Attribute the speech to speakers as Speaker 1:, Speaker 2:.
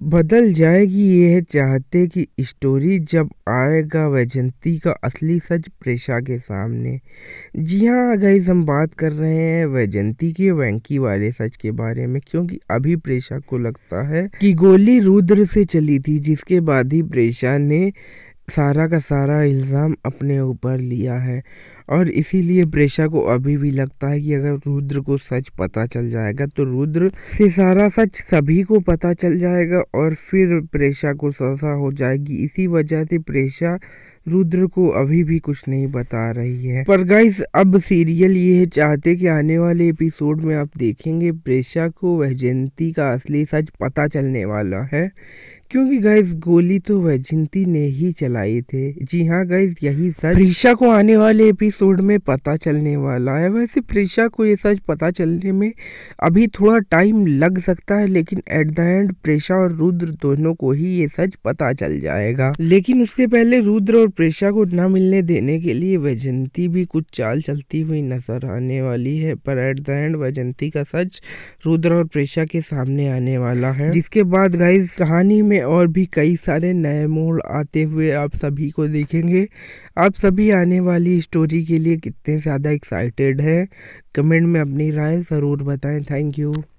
Speaker 1: बदल जाएगी यह चाहते कि स्टोरी जब आएगा वैजंती का असली सच प्रेशा के सामने जी हाँ गई हम बात कर रहे हैं वैजंती के वैंकी वाले सच के बारे में क्योंकि अभी प्रेशा को लगता है कि गोली रुद्र से चली थी जिसके बाद ही प्रेशा ने सारा का सारा इल्ज़ाम अपने ऊपर लिया है और इसीलिए प्रेशा को अभी भी लगता है कि अगर रुद्र को सच पता चल जाएगा तो रुद्र से सारा सच सभी को पता चल जाएगा और फिर प्रेशा को सजा हो जाएगी इसी वजह से प्रेशा रुद्र को अभी भी कुछ नहीं बता रही है पर गाइज अब सीरियल ये चाहते कि आने वाले एपिसोड में आप देखेंगे प्रेशा को वैजयंती का असली सच पता चलने वाला है क्योंकि गाइस गोली तो वैजंती ने ही चलाई थे जी हाँ गाइज यही सच प्रीशा को आने वाले एपिसोड में पता चलने वाला है वैसे प्रीशा को ये सच पता चलने में अभी थोड़ा टाइम लग सकता है लेकिन एट द एंड प्रेशा और रुद्र दोनों को ही ये सच पता चल जाएगा लेकिन उससे पहले रुद्र और प्रेशा को न मिलने देने के लिए वैजंती भी कुछ चाल चलती हुई नजर आने वाली है पर एट द एंड वैजंती का सच रुद्र और प्रेशा के सामने आने वाला है जिसके बाद गाइस कहानी में और भी कई सारे नए मोड़ आते हुए आप सभी को देखेंगे आप सभी आने वाली स्टोरी के लिए कितने ज़्यादा एक्साइटेड है कमेंट में अपनी राय ज़रूर बताएं थैंक यू